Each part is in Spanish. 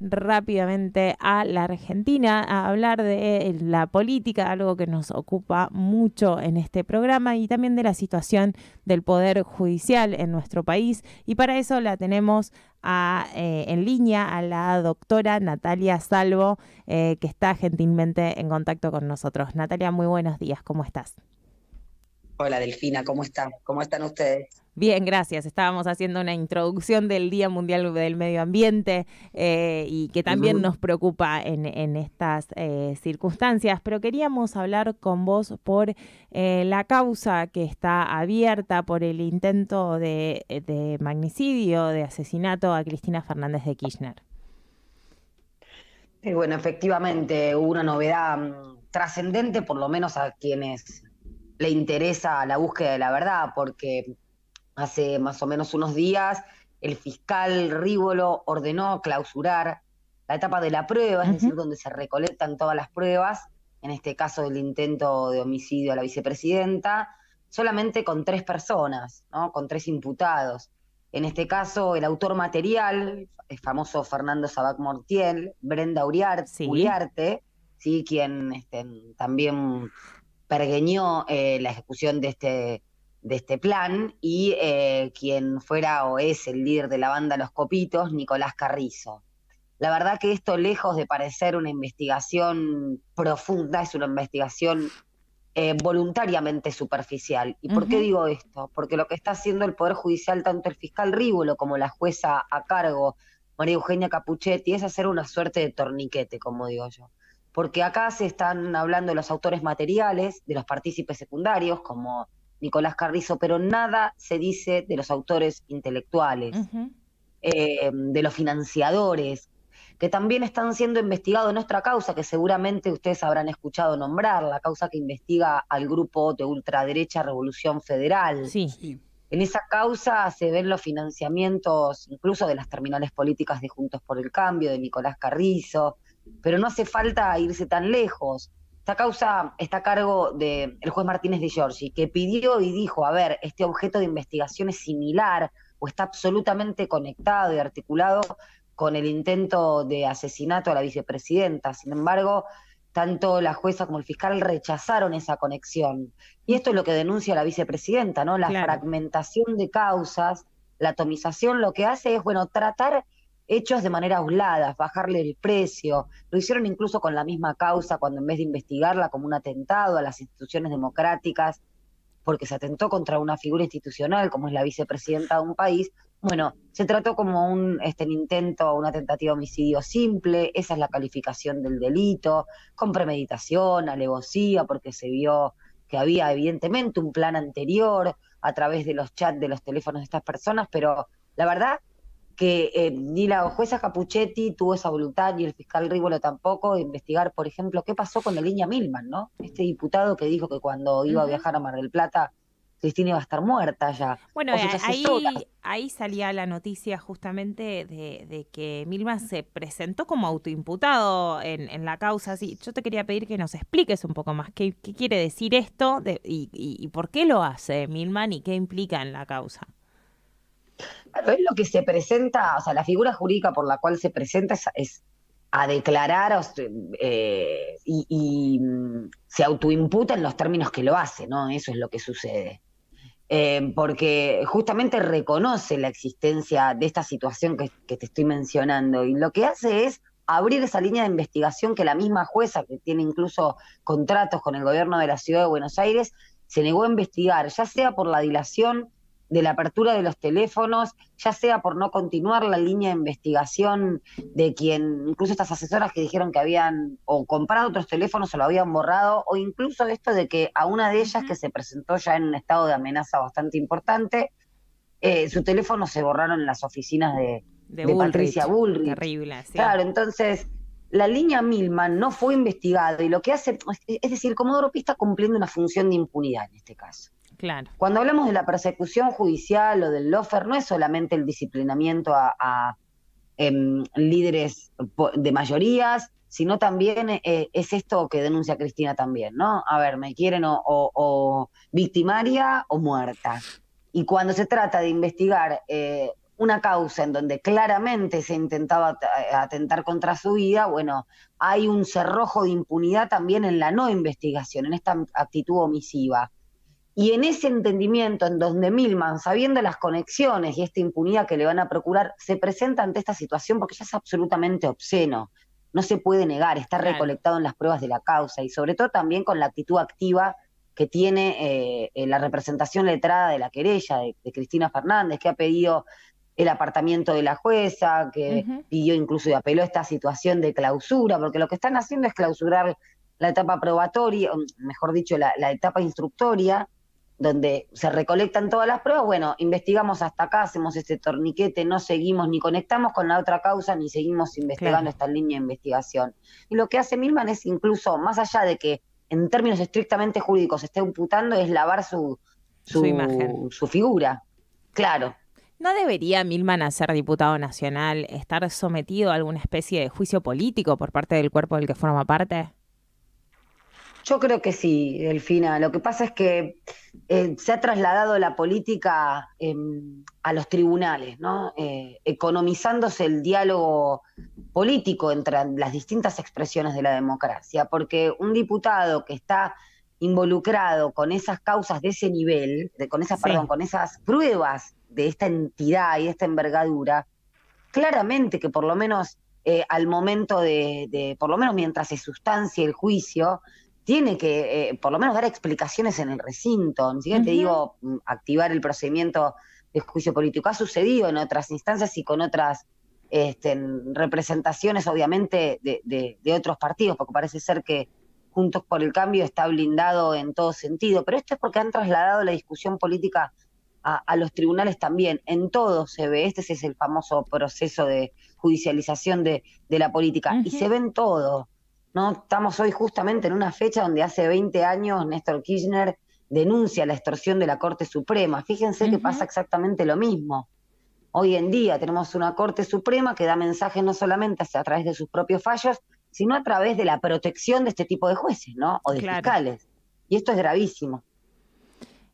rápidamente a la Argentina a hablar de eh, la política, algo que nos ocupa mucho en este programa y también de la situación del Poder Judicial en nuestro país. Y para eso la tenemos a, eh, en línea a la doctora Natalia Salvo, eh, que está gentilmente en contacto con nosotros. Natalia, muy buenos días, ¿cómo estás? Hola Delfina, ¿cómo están? ¿Cómo están ustedes? Bien, gracias. Estábamos haciendo una introducción del Día Mundial del Medio Ambiente eh, y que también nos preocupa en, estas eh, circunstancias, pero queríamos hablar con vos por eh, la causa que está abierta por el intento de, magnicidio, de asesinato a Cristina Fernández de Kirchner. bueno, efectivamente una novedad mm, trascendente, por lo menos a quienes le interesa la búsqueda de la verdad, porque Hace más o menos unos días, el fiscal Rívolo ordenó clausurar la etapa de la prueba, es decir, donde se recolectan todas las pruebas, en este caso del intento de homicidio a la vicepresidenta, solamente con tres personas, ¿no? con tres imputados. En este caso, el autor material, el famoso Fernando Sabac Mortiel, Brenda Uriarte, quien este, también pergueñó eh, la ejecución de este de este plan y eh, quien fuera o es el líder de la banda Los Copitos, Nicolás Carrizo. La verdad que esto, lejos de parecer una investigación profunda, es una investigación eh, voluntariamente superficial. ¿Y por qué digo esto? Porque lo que está haciendo el Poder Judicial, tanto el fiscal Rívolo como la jueza a cargo, María Eugenia Capuchetti, es hacer una suerte de torniquete, como digo yo porque acá se están hablando de los autores materiales, de los partícipes secundarios, como Nicolás Carrizo, pero nada se dice de los autores intelectuales, eh, de los financiadores, que también están siendo investigados en nuestra causa, que seguramente ustedes habrán escuchado nombrar, la causa que investiga al grupo de ultraderecha Revolución Federal. sí. En esa causa se ven los financiamientos incluso de las terminales políticas de Juntos por el Cambio, de Nicolás Carrizo, pero no hace falta irse tan lejos. Esta causa está a cargo del juez Martínez de Giorgi, que pidió y dijo, a ver, este objeto de investigación es similar o está absolutamente conectado y articulado con el intento de asesinato a la vicepresidenta. Sin embargo, tanto la jueza como el fiscal rechazaron esa conexión. Y esto es lo que denuncia la vicepresidenta, ¿no? La fragmentación de causas, la atomización, lo que hace es, bueno, tratar hechos de manera aislada, bajarle el precio. Lo hicieron incluso con la misma causa cuando en vez de investigarla como un atentado a las instituciones democráticas, porque se atentó contra una figura institucional como es la vicepresidenta de un país, bueno, se trató como un este, intento, una tentativa de homicidio simple, esa es la calificación del delito, con premeditación, alevosía, porque se vio que había evidentemente un plan anterior a través de los chats de los teléfonos de estas personas, pero la verdad que eh, ni la jueza Capuchetti tuvo esa voluntad, ni el fiscal Rívolo tampoco, de investigar, por ejemplo, qué pasó con la niña Milman, ¿no? Este diputado que dijo que cuando iba a viajar a Mar del Plata, Cristina iba a estar muerta ya. Bueno, ahí, ahí, salía la noticia justamente de, que Milman se presentó como autoimputado en, en la causa. Así, yo te quería pedir que nos expliques un poco más qué, quiere decir esto y, y por qué lo hace Milman y qué implica en la causa es lo que se presenta, o sea, la figura jurídica por la cual se presenta es, a declarar eh, y, mm, se autoimputa en los términos que lo hace, ¿no? Eso es lo que sucede. Eh, porque justamente reconoce la existencia de esta situación que, te estoy mencionando y lo que hace es abrir esa línea de investigación que la misma jueza, que tiene incluso contratos con el gobierno de la Ciudad de Buenos Aires, se negó a investigar, ya sea por la dilación de la apertura de los teléfonos, ya sea por no continuar la línea de investigación de quien, incluso estas asesoras que dijeron que habían o comprado otros teléfonos o lo habían borrado, o incluso esto de que a una de ellas que se presentó ya en un estado de amenaza bastante importante, eh, su teléfono se borraron en las oficinas de, Patricia Bullrich. Terrible, ¿sí? Claro, entonces la línea Milman no fue investigada y lo que hace, es decir, Comodoro Pista cumpliendo una función de impunidad en este caso. Cuando hablamos de la persecución judicial o del lofer, no es solamente el disciplinamiento a, em, líderes de mayorías, sino también eh, es esto que denuncia Cristina también, ¿no? A ver, me quieren o, victimaria o muerta. Y cuando se trata de investigar eh, una causa en donde claramente se intentaba eh, atentar contra su vida, bueno, hay un cerrojo de impunidad también en la no investigación, en esta actitud omisiva. Y en ese entendimiento, en donde Milman, sabiendo las conexiones y esta impunidad que le van a procurar, se presenta ante esta situación porque ya es absolutamente obsceno. No se puede negar, está recolectado en las pruebas de la causa y sobre todo también con la actitud activa que tiene eh, eh, la representación letrada de la querella de, Cristina Fernández, que ha pedido el apartamiento de la jueza, que pidió incluso y apeló a esta situación de clausura, porque lo que están haciendo es clausurar la etapa probatoria, mejor dicho, la etapa instructoria, donde se recolectan todas las pruebas, bueno, investigamos hasta acá, hacemos este torniquete, no seguimos ni conectamos con la otra causa, ni seguimos investigando esta línea de investigación. Y lo que hace Milman es incluso, más allá de que en términos estrictamente jurídicos esté imputando, es lavar su, su, imagen. su figura. Claro. ¿No debería Milman, ser diputado nacional, estar sometido a alguna especie de juicio político por parte del cuerpo del que forma parte? Yo creo que sí, Delfina. Lo que pasa es que eh, se ha trasladado la política em, a los tribunales, ¿no? Eh, economizándose el diálogo político entre las distintas expresiones de la democracia, porque un diputado que está involucrado con esas causas de ese nivel, con esas, con esas pruebas de esta entidad y esta envergadura, claramente que por lo menos eh, al momento de, de, por lo menos mientras se sustancie el juicio, tiene que eh, por lo menos dar explicaciones en el recinto, Si siquiera te digo mm, activar el procedimiento de juicio político. Ha sucedido en otras instancias y con otras este, representaciones, obviamente, de, otros partidos, porque parece ser que Juntos por el Cambio está blindado en todo sentido, pero esto es porque han trasladado la discusión política a, los tribunales también, en todo se ve, este es el famoso proceso de judicialización de, la política, y se ve en todo, ¿no? Estamos hoy justamente en una fecha donde hace 20 años Néstor Kirchner denuncia la extorsión de la Corte Suprema. Fíjense que pasa exactamente lo mismo. Hoy en día tenemos una Corte Suprema que da mensajes no solamente a través de sus propios fallos, sino a través de la protección de este tipo de jueces, ¿no? O de fiscales. Y esto es gravísimo.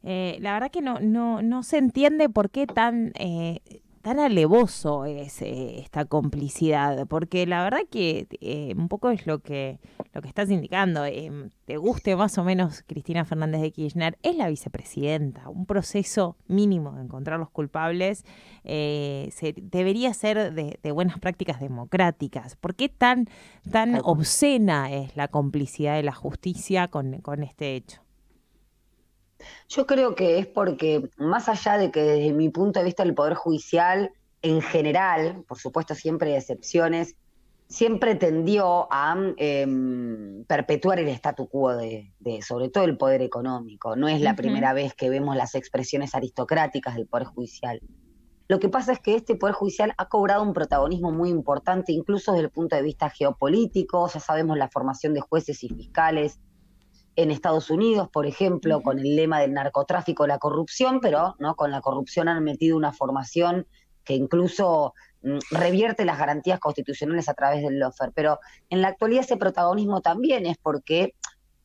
Eh, la verdad que no, no, no se entiende por qué tan eh, tan alevoso es eh, esta complicidad, porque la verdad que eh, un poco es lo que, lo que estás indicando, eh, te guste más o menos Cristina Fernández de Kirchner, es la vicepresidenta, un proceso mínimo de encontrar los culpables se, debería ser de, de, buenas prácticas democráticas. ¿Por qué tan, tan obscena es la complicidad de la justicia con, con este hecho? Yo creo que es porque, más allá de que desde mi punto de vista el Poder Judicial, en general, por supuesto siempre hay excepciones, siempre tendió a em, perpetuar el statu quo de, sobre todo el poder económico. No es la primera vez que vemos las expresiones aristocráticas del Poder Judicial. Lo que pasa es que este Poder Judicial ha cobrado un protagonismo muy importante, incluso desde el punto de vista geopolítico, ya sabemos la formación de jueces y fiscales, en Estados Unidos, por ejemplo, con el lema del narcotráfico, la corrupción, pero ¿no? con la corrupción han metido una formación que incluso mm, revierte las garantías constitucionales a través del lofer. Pero en la actualidad ese protagonismo también es porque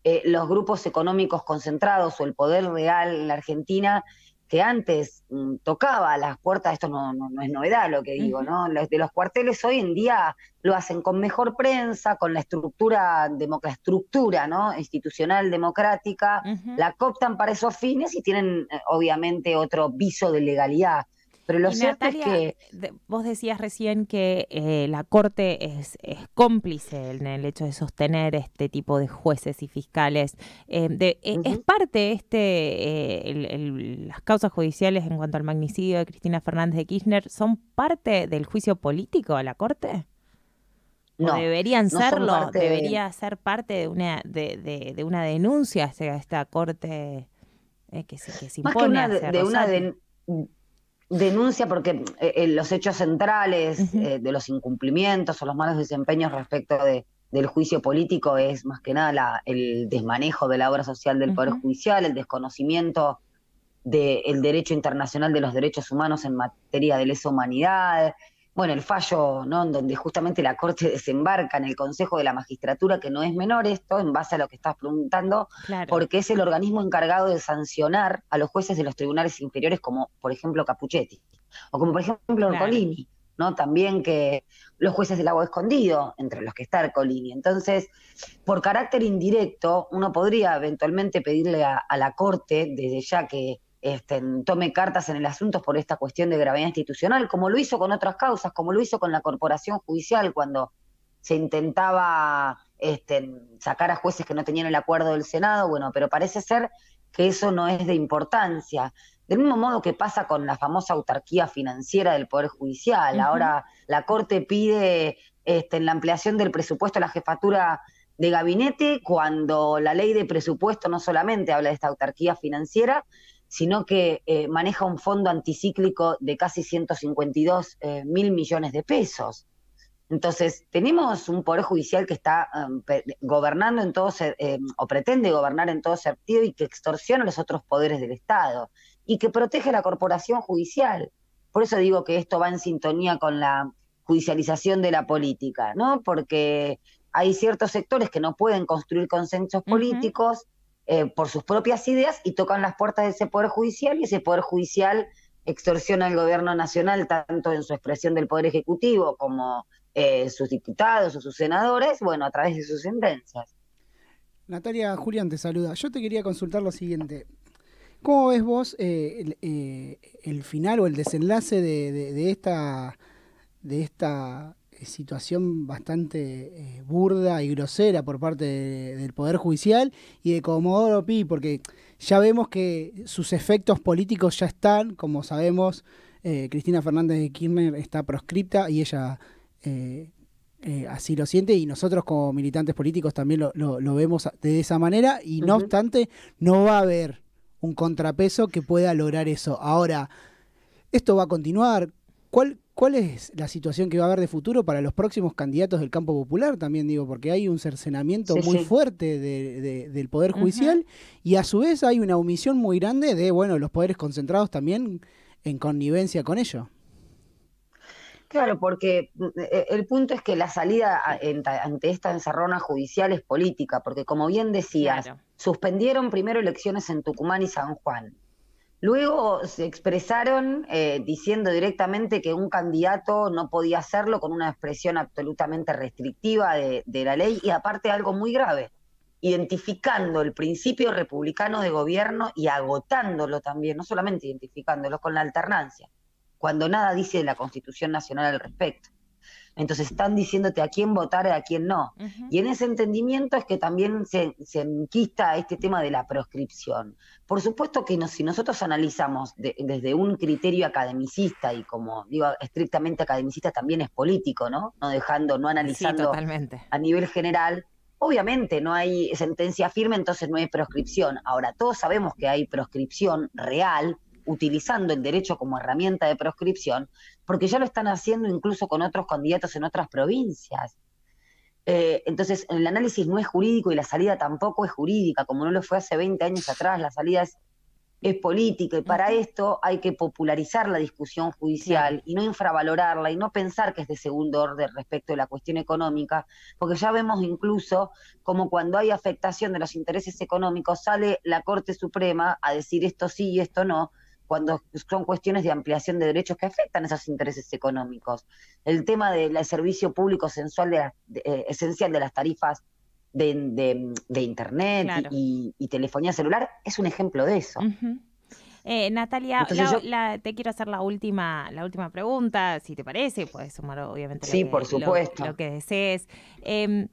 eh, los grupos económicos concentrados o el poder real en la Argentina que antes mm, tocaba las puertas, esto no, es novedad lo que digo, ¿no? Los, de los cuarteles hoy en día lo hacen con mejor prensa, con la estructura, la estructura ¿no? institucional democrática, la cooptan para esos fines y tienen eh, obviamente otro viso de legalidad. Pero lo cierto que. Vos decías recién que eh, la Corte es, cómplice en el hecho de sostener este tipo de jueces y fiscales. Eh, e, ¿Es parte este, eh, las causas judiciales en cuanto al magnicidio de Cristina Fernández de Kirchner? ¿Son parte del juicio político a la Corte? no, deberían serlo? ¿Debería ser parte de una, denuncia a esta Corte que, se, impone? Más que una, denuncia porque eh, eh, los hechos centrales eh, de los incumplimientos o los malos desempeños respecto de, del juicio político es más que nada el desmanejo de la obra social del Poder Judicial, el desconocimiento del derecho internacional de los derechos humanos en materia de lesa humanidad, bueno, el fallo, ¿no? En donde justamente la Corte desembarca en el Consejo de la Magistratura, que no es menor esto, en base a lo que estás preguntando, porque es el organismo encargado de sancionar a los jueces de los tribunales inferiores, como por ejemplo Capuchetti, o como por ejemplo Arcolini, ¿no? También que los jueces del agua escondido, entre los que está Arcolini. Entonces, por carácter indirecto, uno podría eventualmente pedirle a la Corte, desde ya que este, tome cartas en el asunto por esta cuestión de gravedad institucional, como lo hizo con otras causas, como lo hizo con la corporación judicial cuando se intentaba este, sacar a jueces que no tenían el acuerdo del Senado, bueno, pero parece ser que eso no es de importancia. Del mismo modo que pasa con la famosa autarquía financiera del Poder Judicial, ahora la Corte pide este, en la ampliación del presupuesto a la jefatura de gabinete cuando la ley de presupuesto no solamente habla de esta autarquía financiera, sino que eh, maneja un fondo anticíclico de casi 152 eh, mil millones de pesos. Entonces, tenemos un poder judicial que está em, gobernando en todo, em, o pretende gobernar en todo sentido y que extorsiona los otros poderes del Estado y que protege a la corporación judicial. Por eso digo que esto va en sintonía con la judicialización de la política, ¿no? Porque hay ciertos sectores que no pueden construir consensos políticos eh, por sus propias ideas y tocan las puertas de ese Poder Judicial y ese Poder Judicial extorsiona al gobierno nacional tanto en su expresión del Poder Ejecutivo como eh, sus diputados o sus senadores, bueno, a través de sus sentencias. Natalia Julián te saluda. Yo te quería consultar lo siguiente. ¿Cómo ves vos eh, el, final o el desenlace de, de esta de esta eh, situación bastante eh, burda y grosera por parte del Poder Judicial y de Comodoro Pi, porque ya vemos que sus efectos políticos ya están, como sabemos, eh, Cristina Fernández de Kirchner está proscripta y ella así lo siente y nosotros como militantes políticos también lo, vemos de esa manera y no obstante no va a haber un contrapeso que pueda lograr eso. Ahora, esto va a continuar. ¿Cuál, ¿Cuál es la situación que va a haber de futuro para los próximos candidatos del campo popular también, digo, porque hay un cercenamiento muy fuerte del Poder Judicial y a su vez hay una omisión muy grande de, bueno, los poderes concentrados también en connivencia con ello? Claro, porque mm, eh, eh, el punto es que la salida ante esta encerrona judicial es política, porque como bien decías, suspendieron primero elecciones en Tucumán y San Juan, Luego se expresaron eh, diciendo directamente que un candidato no podía hacerlo con una expresión absolutamente restrictiva de, de, la ley y aparte algo muy grave, identificando el principio republicano de gobierno y agotándolo también, no solamente identificándolo con la alternancia, cuando nada dice de la Constitución Nacional al respecto. Entonces están diciéndote a quién votar y a quién no. Y en ese entendimiento es que también se, enquista este tema de la proscripción. Por supuesto que no, si nosotros analizamos desde un criterio academicista y como digo, estrictamente academicista también es político, ¿no? No dejando, no analizando a nivel general, Obviamente no hay sentencia firme, entonces no hay proscripción. Ahora, todos sabemos que hay proscripción real, utilizando el derecho como herramienta de proscripción, porque ya lo están haciendo incluso con otros candidatos en otras provincias. Eh, entonces, el análisis no es jurídico y la salida tampoco es jurídica, como no lo fue hace 20 años atrás, la salida es, política y para esto hay que popularizar la discusión judicial y no infravalorarla y no pensar que es de segundo orden respecto de la cuestión económica, porque ya vemos incluso como cuando hay afectación de los intereses económicos sale la Corte Suprema a decir esto sí y esto no, cuando son cuestiones de ampliación de derechos que afectan esos intereses económicos. El tema del servicio público sensual eh, esencial de las tarifas de, Internet y, telefonía celular es un ejemplo de eso. Eh, Natalia, te quiero hacer la última, la última pregunta, si te parece, puedes sumar obviamente sí, lo, que, por supuesto. Lo, que desees. Em,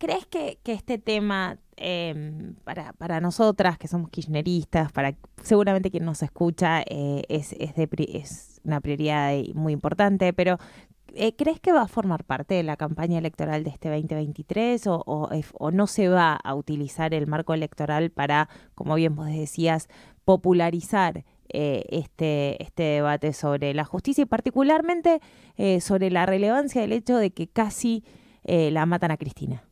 ¿Crees que, este tema em, para, para, nosotras, que somos kirchneristas, para seguramente quien nos escucha, eh, es, es, es una prioridad muy importante, pero eh, ¿crees que va a formar parte de la campaña electoral de este 2023 o, o, no se va a utilizar el marco electoral para, como bien vos decías, popularizar eh, este, este debate sobre la justicia y particularmente sobre la relevancia del hecho de que casi la matan a Cristina?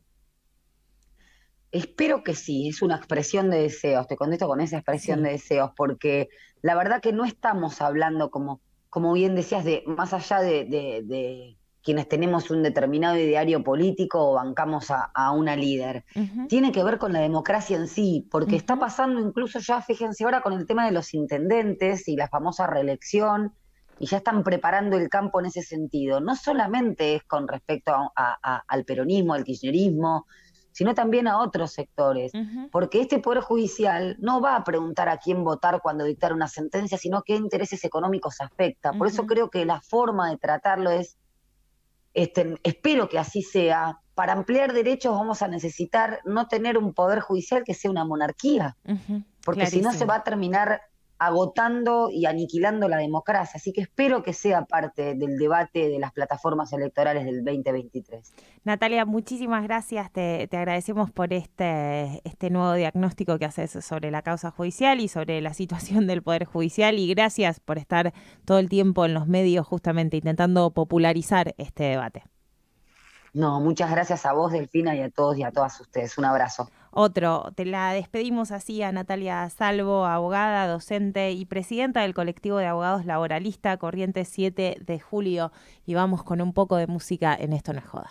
Espero que sí, es una expresión de deseos, te contesto con esa expresión de deseos, porque la verdad que no estamos hablando, como, como bien decías, de más allá de, quienes tenemos un determinado ideario político o bancamos a, una líder. Tiene que ver con la democracia en sí, porque está pasando incluso ya, fíjense ahora, con el tema de los intendentes y la famosa reelección, y ya están preparando el campo en ese sentido. No solamente es con respecto al peronismo, al kirchnerismo, sino también a otros sectores, porque este Poder Judicial no va a preguntar a quién votar cuando dictar una sentencia, sino qué intereses económicos afecta. Por eso creo que la forma de tratarlo es, este, espero que así sea, para ampliar derechos vamos a necesitar no tener un Poder Judicial que sea una monarquía, porque si no se va a terminar agotando y aniquilando la democracia. Así que espero que sea parte del debate de las plataformas electorales del 2023. Natalia, muchísimas gracias. Te, te, agradecemos por este, este nuevo diagnóstico que haces sobre la causa judicial y sobre la situación del Poder Judicial. Y gracias por estar todo el tiempo en los medios justamente intentando popularizar este debate. No, muchas gracias a vos, Delfina, y a todos y a todas ustedes. Un abrazo. Otro, te la despedimos así a Natalia Salvo, abogada, docente y presidenta del colectivo de abogados laboralista Corriente 7 de Julio. Y vamos con un poco de música en Esto no joda.